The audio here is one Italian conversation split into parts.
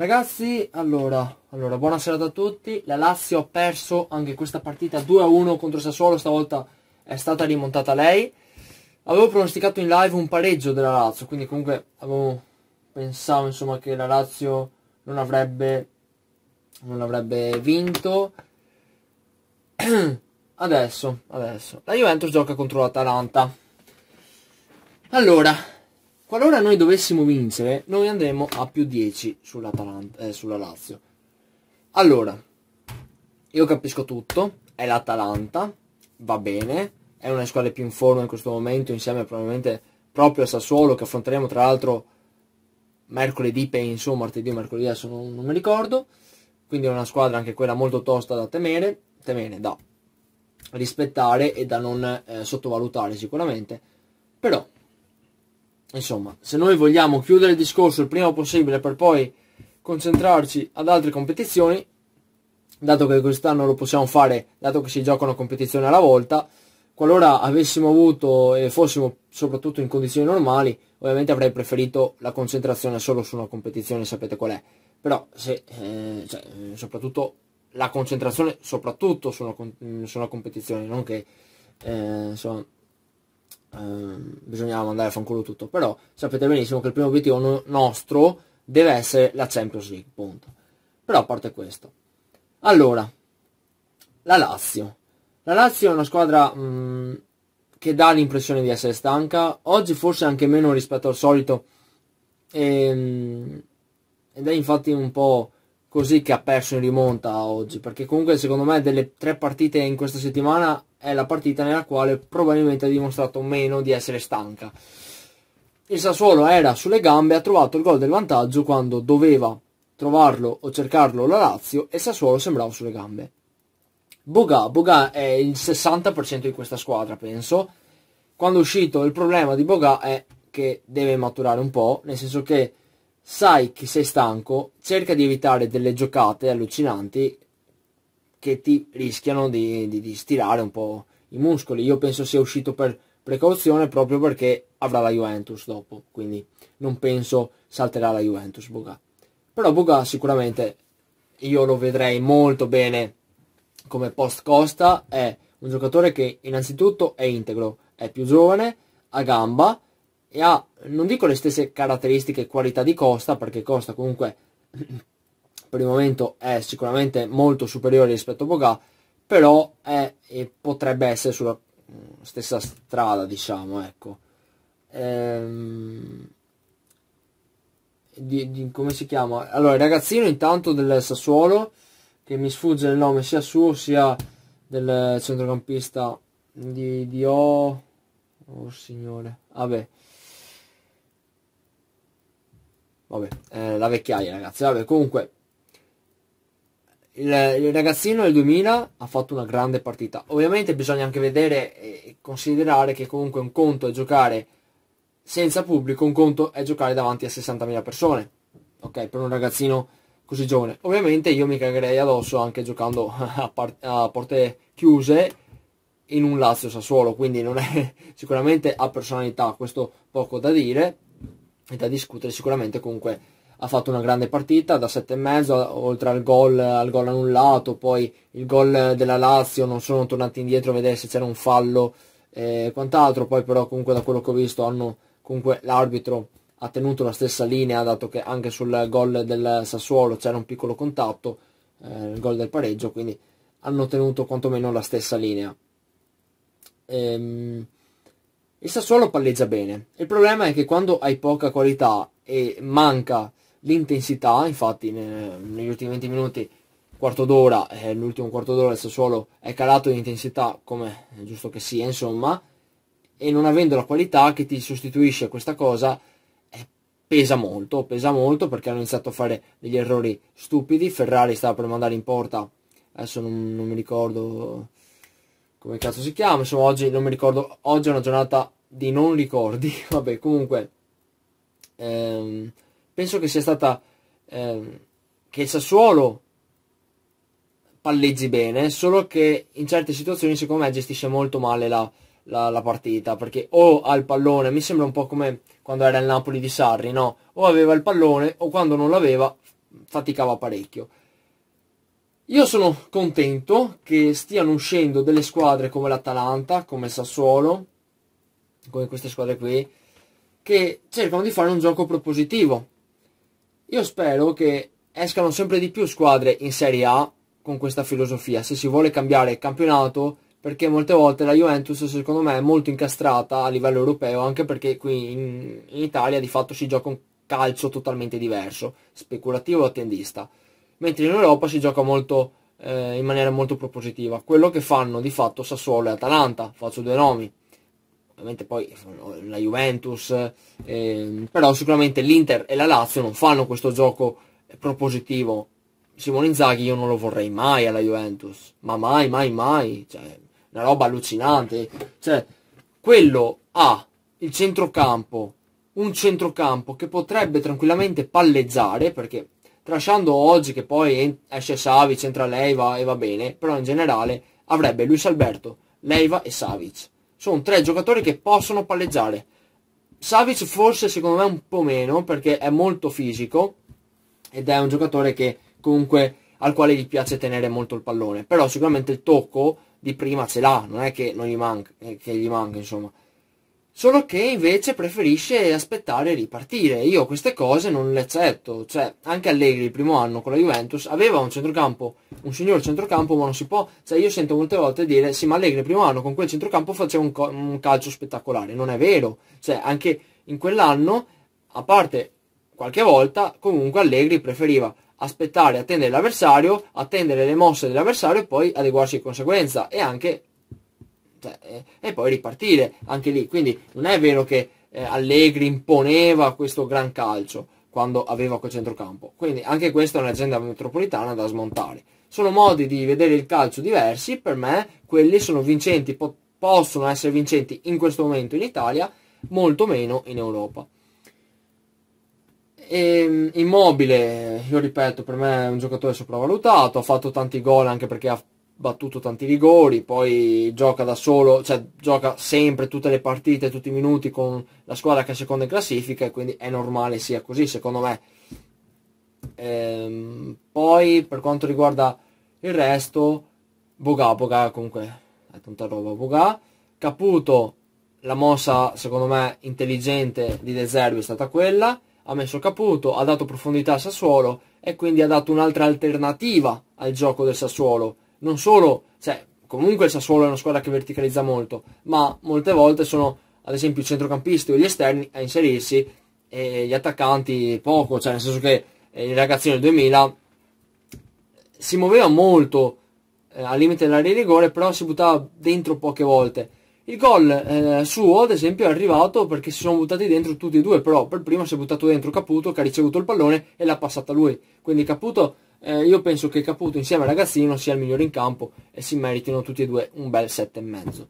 Ragazzi, allora, allora, buona serata a tutti. La Lazio ha perso anche questa partita 2-1 contro Sassuolo, stavolta è stata rimontata lei. Avevo pronosticato in live un pareggio della Lazio, quindi comunque avevo, pensavo insomma, che la Lazio non avrebbe, non avrebbe vinto. adesso, adesso, la Juventus gioca contro l'Atalanta. Allora, Qualora noi dovessimo vincere, noi andremo a più 10 sulla, eh, sulla Lazio. Allora, io capisco tutto, è l'Atalanta, va bene, è una squadra più in forma in questo momento insieme probabilmente proprio a Sassuolo che affronteremo tra l'altro mercoledì penso, martedì o mercoledì adesso non, non, mi ricordo quindi è una squadra anche quella molto tosta da temere, temere da rispettare e da non eh, sottovalutare sicuramente però Insomma, se noi vogliamo chiudere il discorso il prima possibile per poi concentrarci ad altre competizioni, dato che quest'anno lo possiamo fare, dato che si gioca una competizione alla volta, qualora avessimo avuto e fossimo soprattutto in condizioni normali, ovviamente avrei preferito la concentrazione solo su una competizione, sapete qual è. Però se, eh, cioè, soprattutto la concentrazione soprattutto su una, su una competizione, non che eh, insomma, Ehm, bisognava mandare a fanculo tutto, però sapete benissimo che il primo obiettivo no- nostro deve essere la Champions League, punto. Però a parte questo. Allora, la Lazio. La Lazio è una squadra mh, mm, che dà l'impressione di essere stanca, oggi forse anche meno rispetto al solito, e, ehm, ed è infatti un po' così che ha perso in rimonta oggi, perché comunque secondo me delle tre partite in questa settimana è la partita nella quale probabilmente ha dimostrato meno di essere stanca. Il Sassuolo era sulle gambe, ha trovato il gol del vantaggio quando doveva trovarlo o cercarlo la Lazio e Sassuolo sembrava sulle gambe. Boga, Boga è il 60% di questa squadra, penso. Quando è uscito il problema di Boga è che deve maturare un po', nel senso che sai che sei stanco, cerca di evitare delle giocate allucinanti, che ti rischiano di, di, di stirare un po' i muscoli. Io penso sia uscito per precauzione proprio perché avrà la Juventus dopo, quindi non penso salterà la Juventus Boga. Però Boga sicuramente io lo vedrei molto bene come post Costa, è un giocatore che innanzitutto è integro, è più giovane, a gamba e ha, non dico le stesse caratteristiche e qualità di Costa, perché Costa comunque per il momento è sicuramente molto superiore rispetto a Boga, però è, e potrebbe essere sulla mm, stessa strada, diciamo, ecco. Ehm, di, di, come si chiama? Allora, il ragazzino intanto del Sassuolo, che mi sfugge il nome sia suo sia del centrocampista di, di O... Oh signore, vabbè. Vabbè, eh, la vecchiaia ragazzi, vabbè, comunque il, il, ragazzino nel 2000 ha fatto una grande partita. Ovviamente bisogna anche vedere e considerare che comunque un conto è giocare senza pubblico, un conto è giocare davanti a 60.000 persone. Ok, per un ragazzino così giovane. Ovviamente io mi cagherei addosso anche giocando a, a porte chiuse in un Lazio Sassuolo, quindi non è sicuramente a personalità, questo poco da dire e da discutere, sicuramente comunque ha fatto una grande partita da 7,5 oltre al gol, al gol annullato, poi il gol della Lazio, non sono tornati indietro a vedere se c'era un fallo e eh, quant'altro, poi però comunque da quello che ho visto hanno, comunque l'arbitro ha tenuto la stessa linea dato che anche sul gol del Sassuolo c'era un piccolo contatto, eh, il gol del pareggio, quindi hanno tenuto quantomeno la stessa linea. Ehm, il Sassuolo palleggia bene, il problema è che quando hai poca qualità e manca l'intensità, infatti negli ultimi 20 minuti, quarto d'ora, eh, l'ultimo quarto d'ora il Sassuolo è calato in intensità come è giusto che sia, insomma, e non avendo la qualità che ti sostituisce questa cosa, eh, pesa molto, pesa molto perché hanno iniziato a fare degli errori stupidi, Ferrari stava per mandare in porta, adesso non, non mi ricordo come cazzo si chiama, insomma oggi non mi ricordo, oggi è una giornata di non ricordi, vabbè comunque... Ehm, penso che sia stata ehm, che il Sassuolo palleggi bene, solo che in certe situazioni secondo me gestisce molto male la, la, la, partita, perché o ha il pallone, mi sembra un po' come quando era il Napoli di Sarri, no? O aveva il pallone o quando non l'aveva faticava parecchio. Io sono contento che stiano uscendo delle squadre come l'Atalanta, come il Sassuolo, come queste squadre qui, che cercano di fare un gioco propositivo, io spero che escano sempre di più squadre in Serie A con questa filosofia, se si vuole cambiare campionato, perché molte volte la Juventus secondo me è molto incastrata a livello europeo, anche perché qui in, in Italia di fatto si gioca un calcio totalmente diverso, speculativo e attendista, mentre in Europa si gioca molto eh, in maniera molto propositiva, quello che fanno di fatto Sassuolo e Atalanta, faccio due nomi, ovviamente poi la Juventus, ehm, però sicuramente l'Inter e la Lazio non fanno questo gioco propositivo. Simone Inzaghi io non lo vorrei mai alla Juventus, ma mai, mai, mai, cioè, una roba allucinante. Cioè, quello ha il centrocampo, un centrocampo che potrebbe tranquillamente palleggiare, perché trasciando oggi che poi esce Savic, entra Leiva e va bene, però in generale avrebbe Luis Alberto, Leiva e Savic sono tre giocatori che possono palleggiare. Savic forse secondo me un po' meno perché è molto fisico ed è un giocatore che comunque al quale gli piace tenere molto il pallone, però sicuramente il tocco di prima ce l'ha, non è che non gli manca, eh, che gli manca insomma solo che invece preferisce aspettare e ripartire. Io queste cose non le accetto, cioè anche Allegri il primo anno con la Juventus aveva un centrocampo, un signor centrocampo, ma non si può, cioè io sento molte volte dire sì ma Allegri il primo anno con quel centrocampo faceva un, un calcio spettacolare, non è vero, cioè anche in quell'anno, a parte qualche volta, comunque Allegri preferiva aspettare, attendere l'avversario, attendere le mosse dell'avversario e poi adeguarsi di conseguenza e anche cioè, eh, e poi ripartire anche lì. Quindi non è vero che eh, Allegri imponeva questo gran calcio quando aveva quel centrocampo. Quindi anche questa è un'agenda metropolitana da smontare. Sono modi di vedere il calcio diversi, per me quelli sono vincenti, po- possono essere vincenti in questo momento in Italia, molto meno in Europa. E, ehm, immobile, io ripeto, per me è un giocatore sopravvalutato, ha fatto tanti gol anche perché ha battuto tanti rigori, poi gioca da solo, cioè gioca sempre tutte le partite, tutti i minuti con la squadra che è seconda in classifica e quindi è normale sia così secondo me. Ehm, poi per quanto riguarda il resto, Boga, Boga comunque è tanta roba, Boga, Caputo, la mossa secondo me intelligente di De Zerbi è stata quella, ha messo Caputo, ha dato profondità a Sassuolo e quindi ha dato un'altra alternativa al gioco del Sassuolo non solo, cioè, comunque il Sassuolo è una squadra che verticalizza molto, ma molte volte sono ad esempio i centrocampisti o gli esterni a inserirsi e gli attaccanti poco, cioè nel senso che eh, i ragazzi nel 2000 si muoveva molto eh, al limite dell'area di rigore, però si buttava dentro poche volte. Il gol eh, suo, ad esempio, è arrivato perché si sono buttati dentro tutti e due, però per primo si è buttato dentro Caputo che ha ricevuto il pallone e l'ha passata lui. Quindi Caputo eh, io penso che Caputo insieme al Ragazzino sia il migliore in campo e si meritino tutti e due un bel 7,5.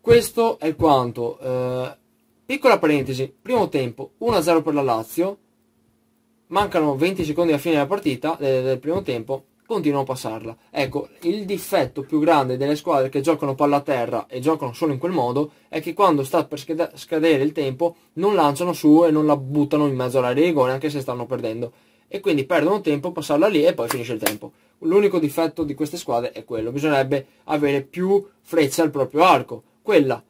Questo è quanto. Eh, piccola parentesi, primo tempo 1-0 per la Lazio, mancano 20 secondi alla fine della partita, eh, del primo tempo, continuano a passarla. Ecco, il difetto più grande delle squadre che giocano palla a terra e giocano solo in quel modo è che quando sta per scadere il tempo non lanciano su e non la buttano in mezzo all'area di rigore anche se stanno perdendo e quindi perdono tempo, passarla lì e poi finisce il tempo. L'unico difetto di queste squadre è quello, bisognerebbe avere più frecce al proprio arco. Quella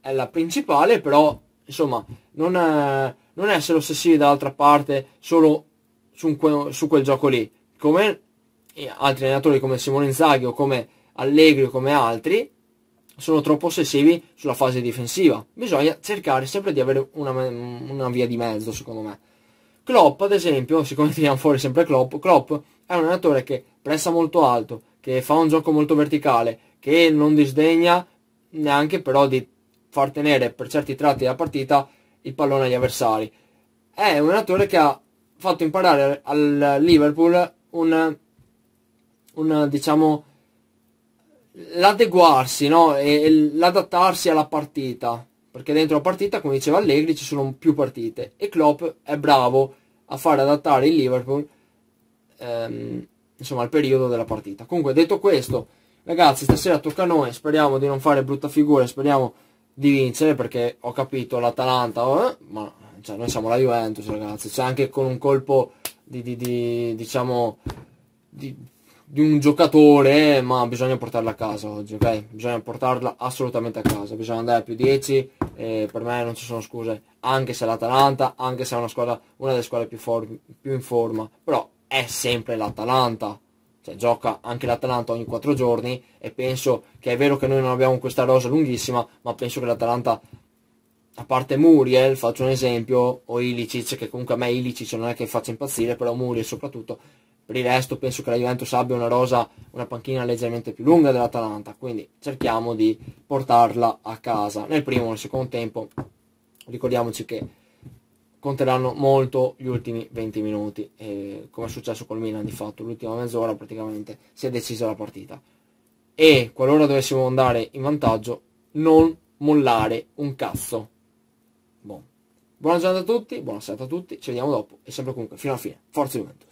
è la principale, però insomma non, eh, è, non essere ossessivi dall'altra parte solo su, un, su, quel gioco lì, come eh, altri allenatori come Simone Inzaghi o come Allegri o come altri sono troppo ossessivi sulla fase difensiva. Bisogna cercare sempre di avere una, una via di mezzo, secondo me. Klopp, ad esempio, siccome tiriamo fuori sempre Klopp, Klopp è un allenatore che pressa molto alto, che fa un gioco molto verticale, che non disdegna neanche però di far tenere per certi tratti della partita il pallone agli avversari. È un allenatore che ha fatto imparare al Liverpool un, un diciamo, l'adeguarsi no? e, e l'adattarsi alla partita perché dentro la partita, come diceva Allegri, ci sono più partite e Klopp è bravo a far adattare il Liverpool ehm, insomma, al periodo della partita. Comunque, detto questo, ragazzi, stasera tocca a noi, speriamo di non fare brutta figura, speriamo di vincere perché ho capito l'Atalanta, eh, ma cioè, noi siamo la Juventus, ragazzi, cioè anche con un colpo di, di, di diciamo, di, di un giocatore, ma bisogna portarla a casa oggi, ok? Bisogna portarla assolutamente a casa, bisogna andare a più 10 eh, per me non ci sono scuse, anche se l'Atalanta, anche se è una, squadra, una delle squadre più, più in forma, però è sempre l'Atalanta. Cioè, gioca anche l'Atalanta ogni 4 giorni e penso che è vero che noi non abbiamo questa rosa lunghissima, ma penso che l'Atalanta, a parte Muriel, faccio un esempio, o Ilicic, che comunque a me Ilicic non è che faccia impazzire, però Muriel soprattutto, per il resto penso che la Juventus abbia una rosa, una panchina leggermente più lunga dell'Atalanta, quindi cerchiamo di portarla a casa. Nel primo o nel secondo tempo ricordiamoci che conteranno molto gli ultimi 20 minuti, eh, come è successo col Milan di fatto, l'ultima mezz'ora praticamente si è decisa la partita. E qualora dovessimo andare in vantaggio, non mollare un cazzo. Boh. Buona giornata a tutti, buona serata a tutti, ci vediamo dopo e sempre comunque fino alla fine. Forza Juventus!